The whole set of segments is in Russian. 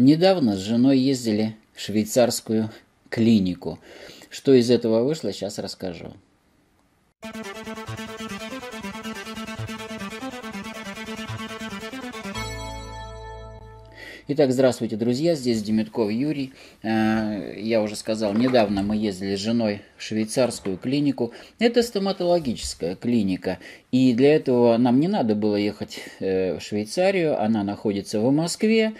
Недавно с женой ездили в швейцарскую клинику. Что из этого вышло, сейчас расскажу. Итак, здравствуйте, друзья, здесь Демитков Юрий. Э, я уже сказал, недавно мы ездили с женой в швейцарскую клинику. Это стоматологическая клиника, и для этого нам не надо было ехать э, в Швейцарию, она находится в Москве.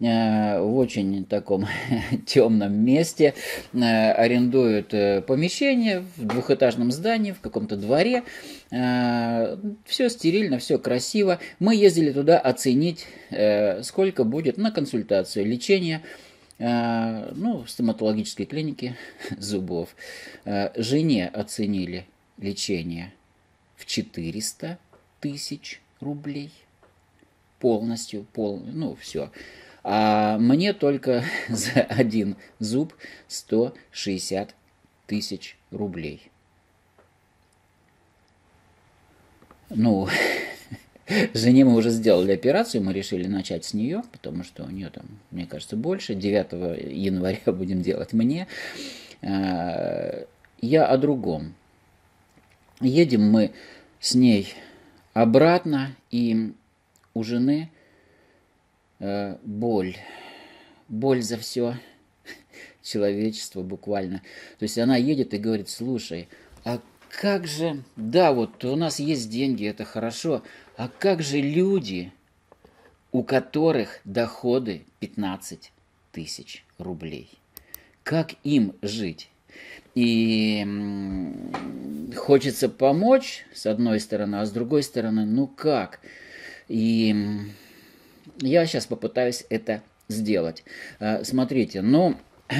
Э, в очень таком темном месте, э, арендуют э, помещение в двухэтажном здании, в каком-то дворе. Все стерильно, все красиво. Мы ездили туда оценить, сколько будет на консультацию, лечения ну, в стоматологической клинике зубов. Жене оценили лечение в 400 тысяч рублей. Полностью, пол, ну, все. А мне только за один зуб 160 тысяч рублей. Ну, жене мы уже сделали операцию, мы решили начать с нее, потому что у нее там, мне кажется, больше. 9 января будем делать мне. А, я о другом. Едем мы с ней обратно, и у жены Э, боль. Боль за все человечество буквально. То есть она едет и говорит, слушай, а как же, да, вот у нас есть деньги, это хорошо, а как же люди, у которых доходы 15 тысяч рублей? Как им жить? И хочется помочь, с одной стороны, а с другой стороны, ну как? И я сейчас попытаюсь это сделать. Э, смотрите, ну,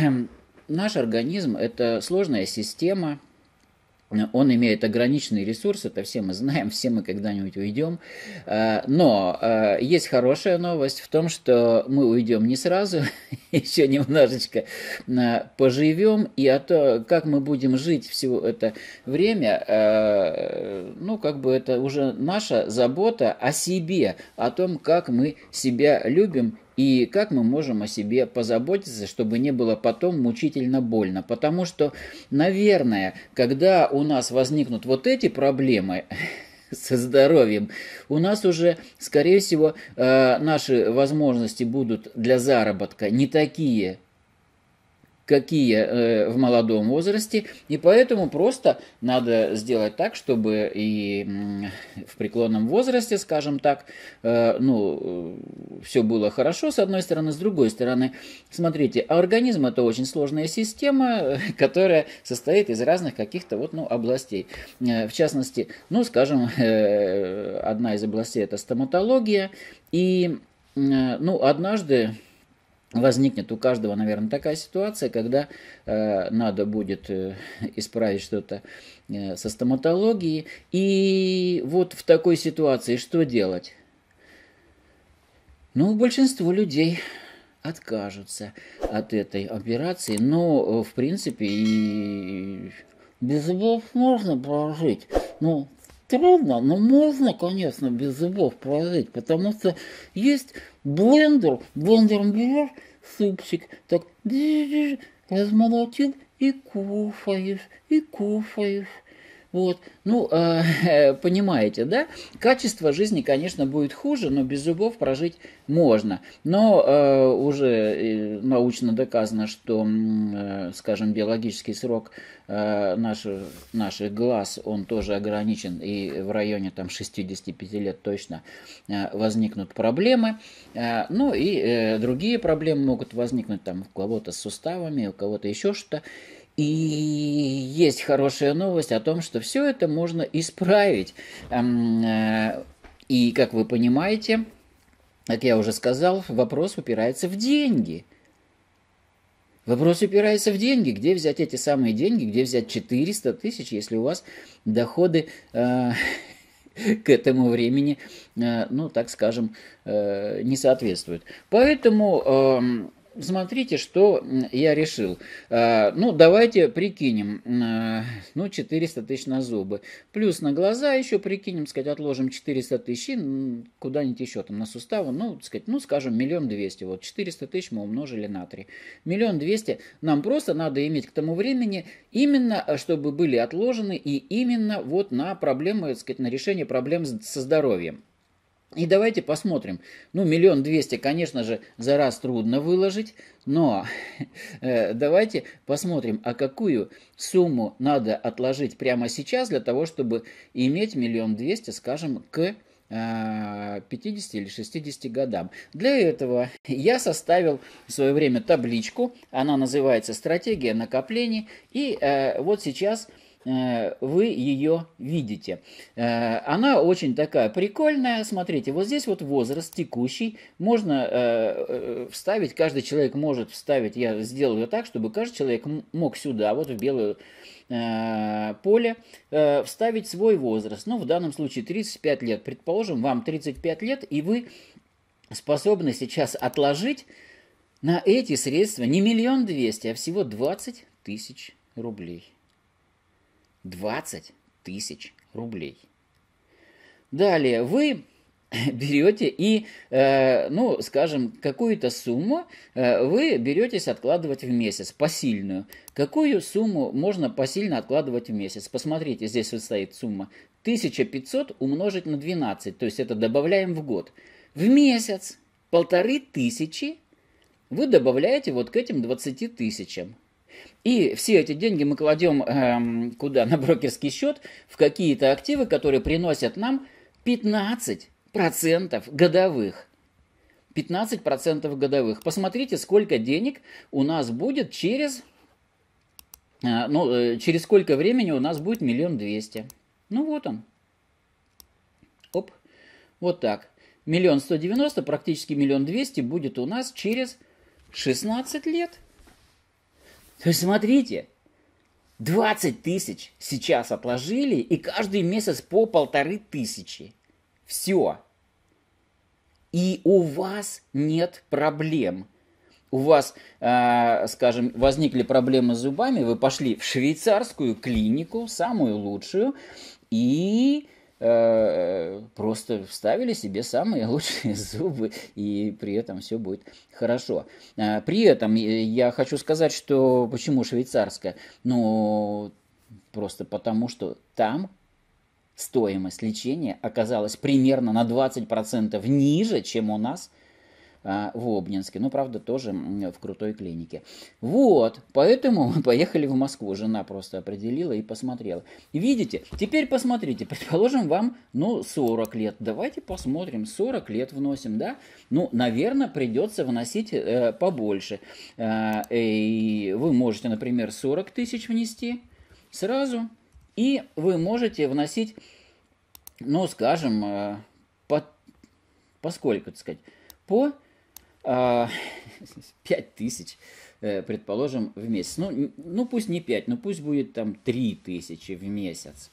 наш организм – это сложная система – он имеет ограниченный ресурс, это все мы знаем, все мы когда-нибудь уйдем. Э, но э, есть хорошая новость в том, что мы уйдем не сразу, еще немножечко э, поживем, и о том, как мы будем жить все это время, ну, как бы это уже наша забота о себе, о том, как мы себя любим и как мы можем о себе позаботиться, чтобы не было потом мучительно больно. Потому что, наверное, когда у нас возникнут вот эти проблемы, со здоровьем. У нас уже, скорее всего, э, наши возможности будут для заработка не такие, какие э, в молодом возрасте, и поэтому просто надо сделать так, чтобы и в преклонном возрасте, скажем так, э, ну, э, все было хорошо, с одной стороны, с другой стороны, смотрите, организм это очень сложная система, которая состоит из разных каких-то вот, ну, областей. Э, в частности, ну, скажем, э, одна из областей это стоматология, и, э, ну, однажды возникнет у каждого, наверное, такая ситуация, когда э, надо будет э, исправить что-то э, со стоматологией. И вот в такой ситуации что делать? Ну, большинство людей откажутся от этой операции, но, э, в принципе, и без зубов можно прожить. Ну, трудно, но можно, конечно, без зубов прожить, потому что есть блендер, блендером берешь супчик, так размолотил и кушаешь, и кушаешь. Вот, ну, э, понимаете, да? Качество жизни, конечно, будет хуже, но без зубов прожить можно. Но э, уже э, научно доказано, что, э, скажем, биологический срок э, наших, наших глаз, он тоже ограничен, и в районе там 65 лет точно э, возникнут проблемы. Э, ну и э, другие проблемы могут возникнуть там у кого-то с суставами, у кого-то еще что-то. И есть хорошая новость о том, что все это можно исправить. Э, и, как вы понимаете, как я уже сказал, вопрос упирается в деньги. Вопрос упирается в деньги. Где взять эти самые деньги? Где взять 400 тысяч, если у вас доходы э, к этому времени, э, ну, так скажем, не соответствуют? Поэтому эм, смотрите, что я решил. А, ну, давайте прикинем, а, ну, 400 тысяч на зубы. Плюс на глаза еще прикинем, сказать, отложим 400 тысяч куда-нибудь еще там на суставы, ну, сказать, ну, скажем, миллион двести. Вот 400 тысяч мы умножили на 3. Миллион двести нам просто надо иметь к тому времени, именно а, чтобы были отложены и именно вот на проблемы, сказать, на решение проблем со здоровьем. И давайте посмотрим. Ну, миллион двести, конечно же, за раз трудно выложить, но э, давайте посмотрим, а какую сумму надо отложить прямо сейчас для того, чтобы иметь миллион двести, скажем, к 50 э, или 60 годам. Для этого я составил в свое время табличку, она называется «Стратегия накоплений», и э, вот сейчас Э, вы ее видите. Э, она очень такая прикольная. Смотрите, вот здесь вот возраст текущий. Можно э, вставить, каждый человек может вставить, я сделал сделаю так, чтобы каждый человек мог сюда, вот в белую поле вставить свой возраст. Ну, в данном случае 35 лет. Предположим, вам 35 лет, и вы способны сейчас отложить на эти средства не миллион двести, а всего 20 тысяч рублей. 20 тысяч рублей. Далее вы берете и, э, ну, скажем, какую-то сумму э, вы беретесь откладывать в месяц, посильную. Какую сумму можно посильно откладывать в месяц? Посмотрите, здесь вот стоит сумма 1500 умножить на 12, то есть это добавляем в год. В месяц полторы тысячи вы добавляете вот к этим 20 тысячам. И все эти деньги мы кладем эм, куда? На брокерский счет, в какие-то активы, которые приносят нам 15% годовых. 15% годовых. Посмотрите, сколько денег у нас будет через... Э, ну, э, через сколько времени у нас будет миллион двести. Ну, вот он. Оп. Вот так. Миллион сто девяносто, практически миллион двести будет у нас через 16 лет. То есть смотрите, 20 тысяч сейчас отложили, и каждый месяц по полторы тысячи. Все. И у вас нет проблем. У вас, э, скажем, возникли проблемы с зубами, вы пошли в швейцарскую клинику, самую лучшую, и Э, просто вставили себе самые лучшие зубы, и при этом все будет хорошо. А, при этом э, я хочу сказать, что почему швейцарская? Ну, просто потому, что там стоимость лечения оказалась примерно на 20% ниже, чем у нас – а, в Обнинске. Ну, правда, тоже в крутой клинике. Вот, поэтому мы поехали в Москву. Жена просто определила и посмотрела. Видите, теперь посмотрите, предположим, вам, ну, 40 лет. Давайте посмотрим, 40 лет вносим, да? Ну, наверное, придется вносить э, побольше. Э, и вы можете, например, 40 тысяч внести сразу, и вы можете вносить, ну, скажем, э, по, по сколько, так сказать, по 5 а, тысяч, э, предположим, в месяц. Ну, ну пусть не 5, но пусть будет там 3 тысячи в месяц.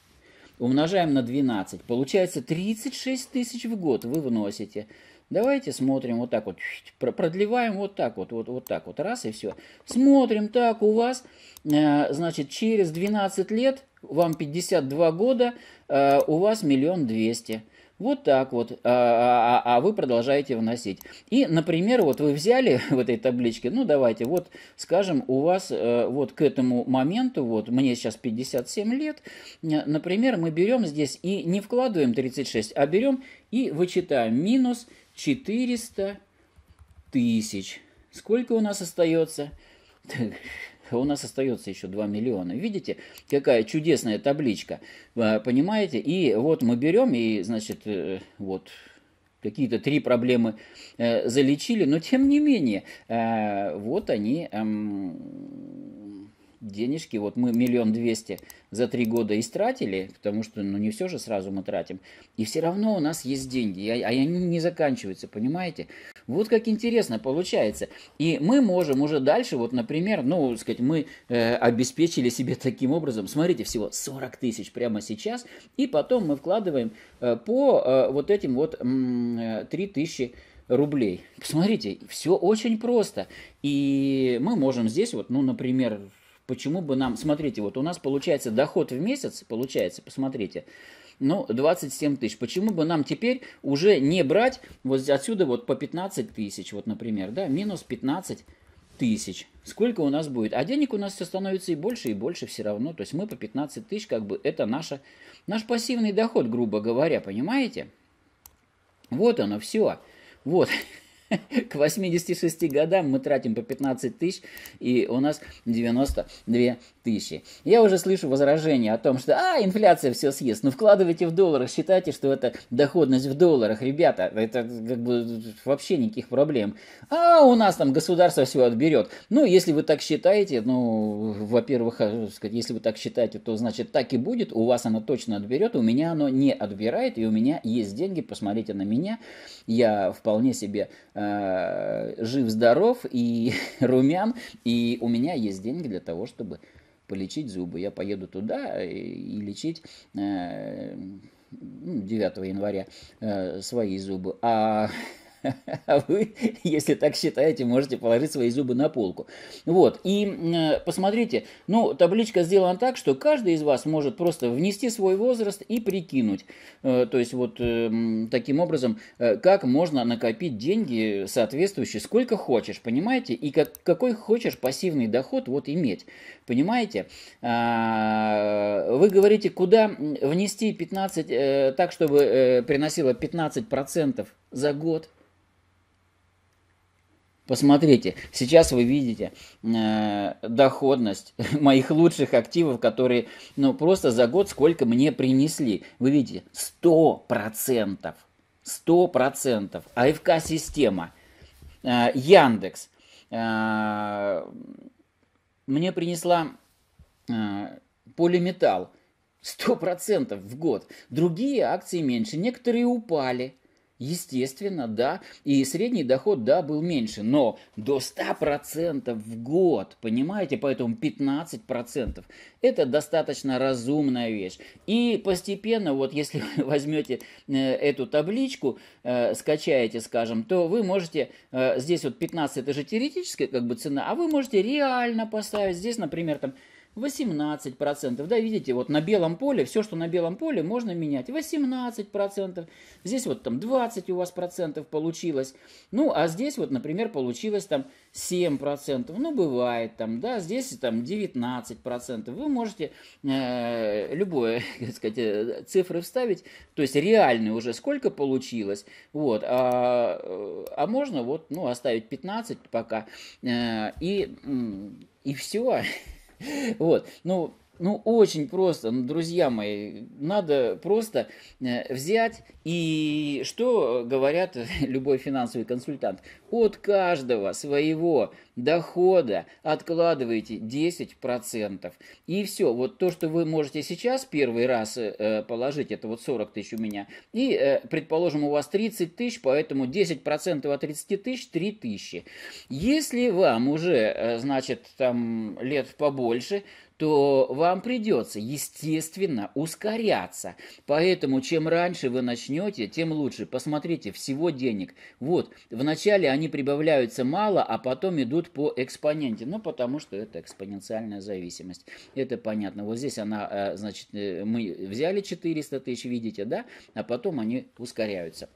Умножаем на 12. Получается 36 тысяч в год вы вносите. Давайте смотрим вот так вот, продлеваем вот так вот, вот, вот так вот, раз и все. Смотрим, так, у вас, э, значит, через 12 лет, вам 52 года, э, у вас миллион двести. Вот так вот, а, а, а, а вы продолжаете вносить. И, например, вот вы взяли в этой табличке, ну давайте, вот скажем, у вас э, вот к этому моменту, вот мне сейчас 57 лет, э, например, мы берем здесь и не вкладываем 36, а берем и вычитаем минус 400 тысяч. Сколько у нас остается? А у нас остается еще 2 миллиона. Видите, какая чудесная табличка, понимаете? И вот мы берем, и, значит, э, вот какие-то три проблемы э, залечили, но тем не менее, э, вот они, эм, денежки, вот мы миллион двести за три года истратили, потому что, ну, не все же сразу мы тратим, и все равно у нас есть деньги, а они не заканчиваются, понимаете? Вот как интересно получается. И мы можем уже дальше, вот, например, ну, сказать, мы э, обеспечили себе таким образом, смотрите, всего 40 тысяч прямо сейчас, и потом мы вкладываем э, по э, вот этим вот э, 3 тысячи рублей. Посмотрите, все очень просто. И мы можем здесь вот, ну, например, почему бы нам... Смотрите, вот у нас получается доход в месяц, получается, посмотрите, ну, 27 тысяч. Почему бы нам теперь уже не брать вот отсюда вот по 15 тысяч, вот, например, да, минус 15 тысяч. Сколько у нас будет? А денег у нас все становится и больше, и больше все равно. То есть мы по 15 тысяч, как бы, это наша, наш пассивный доход, грубо говоря, понимаете? Вот оно, все. Вот. К 86 годам мы тратим по 15 тысяч, и у нас 92 тысячи. Я уже слышу возражения о том, что «а, инфляция все съест». Ну вкладывайте в долларах, считайте, что это доходность в долларах, ребята. Это как бы вообще никаких проблем. А у нас там государство все отберет. Ну, если вы так считаете, ну, во-первых, э, если вы так считаете, то значит так и будет. У вас оно точно отберет, у меня оно не отбирает, и у меня есть деньги, посмотрите на меня. Я вполне себе э, жив-здоров и румян, и у меня есть деньги для того, чтобы полечить зубы. Я поеду туда э, и лечить 9 э, ну, января э, свои зубы. А, а вы, если так считаете, можете положить свои зубы на полку. Вот, и э, посмотрите, ну, табличка сделана так, что каждый из вас может просто внести свой возраст и прикинуть, э, то есть вот э, таким образом, э, как можно накопить деньги соответствующие, сколько хочешь, понимаете, и как, какой хочешь пассивный доход вот иметь. Понимаете? А, вы говорите, куда внести 15, э, так, чтобы э, приносило 15% за год. Посмотрите, сейчас вы видите э, доходность моих лучших активов, которые, ну, просто за год сколько мне принесли. Вы видите, 100%. 100%. АФК-система. Э, Яндекс. Э, мне принесла э, полиметалл 100% в год, другие акции меньше, некоторые упали – Естественно, да. И средний доход, да, был меньше, но до 100% в год, понимаете? Поэтому 15% это достаточно разумная вещь. И постепенно, вот если вы возьмете э, эту табличку, э, скачаете, скажем, то вы можете, э, здесь вот 15 это же теоретическая как бы цена, а вы можете реально поставить здесь, например, там 18%. Да, видите, вот на белом поле, все, что на белом поле, можно менять. 18%. Здесь вот там 20 у вас процентов получилось. Ну, а здесь вот, например, получилось там 7%. Ну, бывает там, да, здесь там 19%. Вы можете э, любое, так сказать, э, цифры вставить, то есть реальные уже сколько получилось. Вот, а, э, а можно вот, ну, оставить 15 пока. Э, и, и все. Вот. Ну, ну, очень просто, ну, друзья мои, надо просто э, взять и что говорят любой финансовый консультант? От каждого своего дохода откладываете 10%. И все. Вот то, что вы можете сейчас первый раз э, э, положить, это вот 40 тысяч у меня. И, э, предположим, у вас 30 тысяч, поэтому 10% от 30 тысяч – 3 тысячи. Если вам уже, значит, там лет побольше, то вам придется, естественно, ускоряться. Поэтому чем раньше вы начнете, тем лучше. Посмотрите, всего денег. Вот, вначале они они прибавляются мало, а потом идут по экспоненте. Ну, потому что это экспоненциальная зависимость. Это понятно. Вот здесь она, э, значит, э, мы взяли 400 тысяч, видите, да? А потом они ускоряются.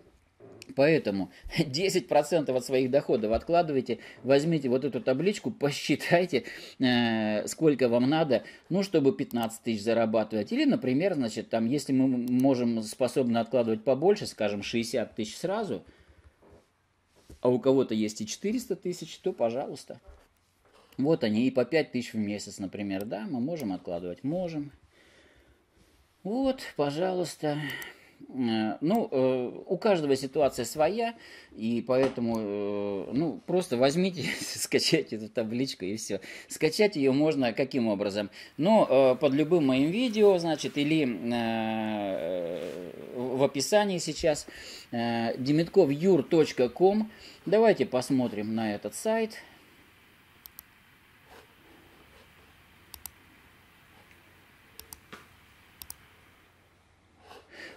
Поэтому 10% от своих доходов откладывайте, возьмите вот эту табличку, посчитайте, э, сколько вам надо, ну, чтобы 15 тысяч зарабатывать. Или, например, значит, там, если мы можем способны откладывать побольше, скажем, 60 тысяч сразу – а у кого-то есть и 400 тысяч, то пожалуйста. Вот они, и по 5 тысяч в месяц, например, да, мы можем откладывать, можем. Вот, пожалуйста. Э, ну, э, у каждого ситуация своя, и поэтому, э, ну, просто возьмите, скачайте эту табличку и все. Скачать ее можно каким образом? Ну, под любым моим видео, значит, или в описании сейчас, demetkovyur.com, Давайте посмотрим на этот сайт.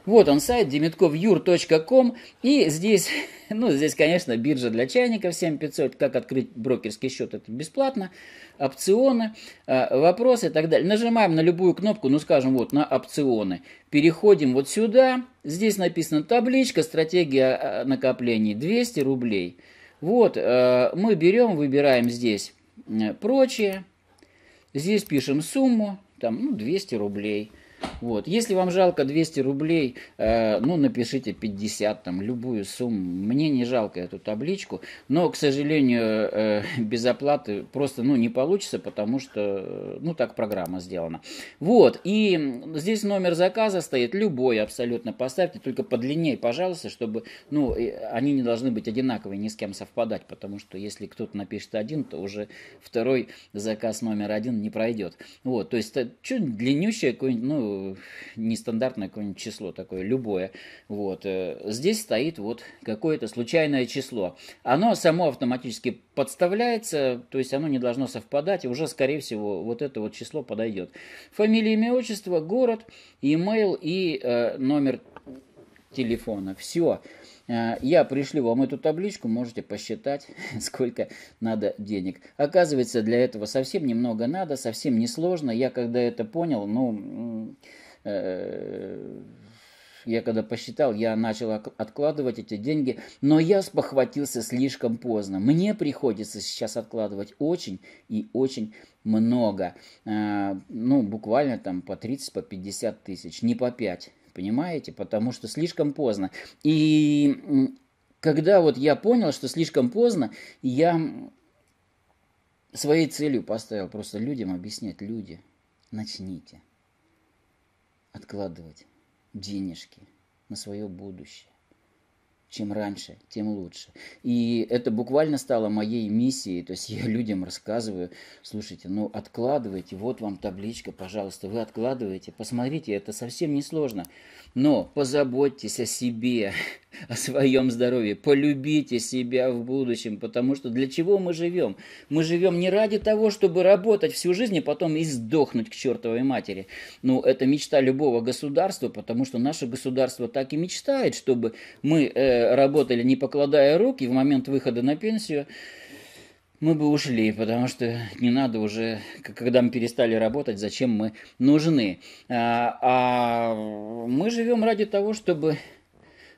Вот он сайт demetkovyur.com, и здесь, ну, здесь, конечно, биржа для чайников 7500, как открыть брокерский счет, это бесплатно, опционы, а, вопросы и так далее. Нажимаем на любую кнопку, ну, скажем, вот, на опционы. Переходим вот сюда, здесь написано табличка «Стратегия а, накоплений» 200 рублей. Вот, а, мы берем, выбираем здесь прочее, здесь пишем сумму, там, ну, 200 рублей – вот. Если вам жалко 200 рублей, э, ну, напишите 50, там, любую сумму. Мне не жалко эту табличку, но, к сожалению, э, без оплаты просто, ну, не получится, потому что, э, ну, так программа сделана. Вот, и здесь номер заказа стоит любой абсолютно, поставьте, только подлиннее, пожалуйста, чтобы, ну, они не должны быть одинаковые, ни с кем совпадать, потому что если кто-то напишет один, то уже второй заказ номер один не пройдет. Вот, то есть, э, что-нибудь длиннющее, какое-нибудь, ну, нестандартное какое-нибудь число такое, любое. Вот. Э, здесь стоит вот какое-то случайное число. Оно само автоматически подставляется, то есть оно не должно совпадать, и уже, скорее всего, вот это вот число подойдет. Фамилия, имя, отчество, город, e и э, номер телефона. Все. Э, я пришлю вам эту табличку, можете посчитать, сколько надо денег. Оказывается, для этого совсем немного надо, совсем несложно. Я когда это понял, ну, э, я когда посчитал, я начал откладывать эти деньги, но я спохватился слишком поздно. Мне приходится сейчас откладывать очень и очень много. Э, ну, буквально там по 30, по 50 тысяч, не по 5 понимаете? Потому что слишком поздно. И когда вот я понял, что слишком поздно, я своей целью поставил просто людям объяснять. Люди, начните откладывать денежки на свое будущее чем раньше, тем лучше. И это буквально стало моей миссией. То есть я людям рассказываю, слушайте, ну откладывайте, вот вам табличка, пожалуйста, вы откладываете, посмотрите, это совсем не сложно. Но позаботьтесь о себе, о своем здоровье, полюбите себя в будущем, потому что для чего мы живем? Мы живем не ради того, чтобы работать всю жизнь и потом и сдохнуть к чертовой матери. Ну, это мечта любого государства, потому что наше государство так и мечтает, чтобы мы э, работали, не покладая рук, и в момент выхода на пенсию мы бы ушли, потому что не надо уже, когда мы перестали работать, зачем мы нужны. а, а мы живем ради того, чтобы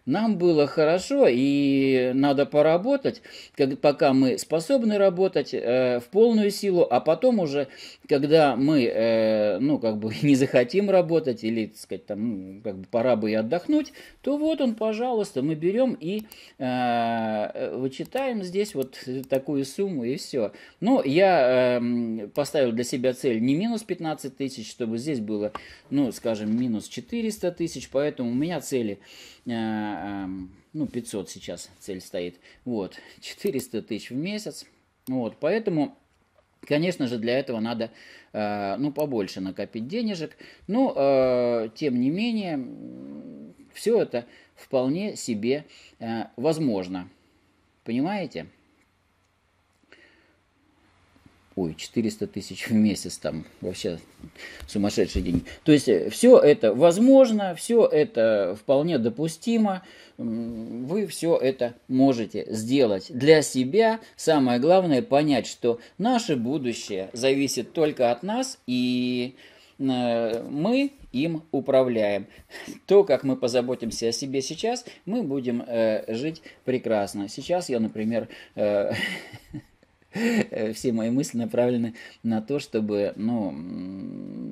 нам было хорошо, и надо поработать, как, пока мы способны работать э, в полную силу, а потом уже, когда мы, э, ну, как бы не захотим работать или, так сказать, там, ну, как бы пора бы и отдохнуть, то вот он, пожалуйста, мы берем и э, э вычитаем здесь вот такую сумму и все. Но ну, я э, поставил для себя цель не минус 15 тысяч, чтобы здесь было, ну, скажем, минус 400 тысяч, поэтому у меня цели Э, эм, ну, 500 сейчас цель стоит, вот, 400 тысяч в месяц, вот, поэтому... Конечно же, для этого надо э, ну, побольше накопить денежек, но ну, э, тем не менее все это вполне себе возможно. Понимаете? ой, 400 тысяч в месяц там, вообще сумасшедшие деньги. То есть э, все это возможно, все это вполне допустимо, вы все это можете сделать. Для себя самое главное понять, что наше будущее зависит только от нас, и э, мы им управляем. То, как мы позаботимся о себе сейчас, мы будем э, жить прекрасно. Сейчас я, например, э, все мои мысли направлены на то, чтобы ну,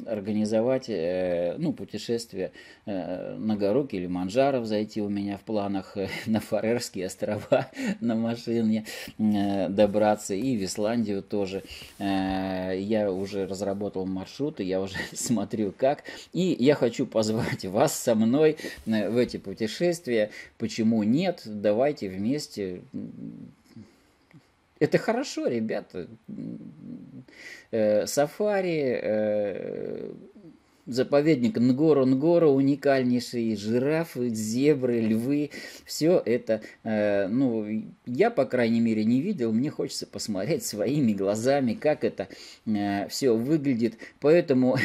организовать э, ну, путешествие э, на гору Манжаров зайти у меня в планах на Фарерские острова на машине э, добраться и в Исландию тоже. Я уже разработал маршруты, я уже смотрю как. И я хочу позвать вас со мной в эти путешествия. Почему нет? Давайте вместе это хорошо, ребята. Э, сафари, э, заповедник Нгоро-Нгоро, уникальнейшие жирафы, зебры, львы. Все это, э, ну, я, по крайней мере, не видел. Мне хочется посмотреть своими глазами, как это все выглядит. Поэтому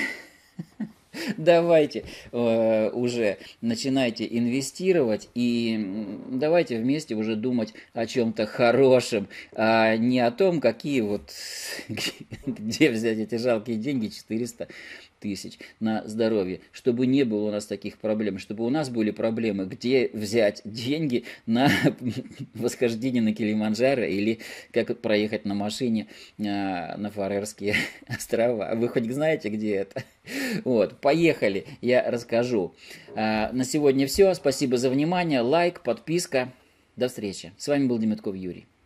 Давайте э, уже начинайте инвестировать и давайте вместе уже думать о чем-то хорошем, а не о том, какие вот, где взять эти жалкие деньги 400 тысяч на здоровье, чтобы не было у нас таких проблем, чтобы у нас были проблемы, где взять деньги на восхождение на Килиманджаро или как проехать на машине а, на Фарерские острова. Вы хоть знаете, где это? Вот, поехали, я расскажу. А, на сегодня все. Спасибо за внимание. Лайк, подписка. До встречи. С вами был Демятков Юрий.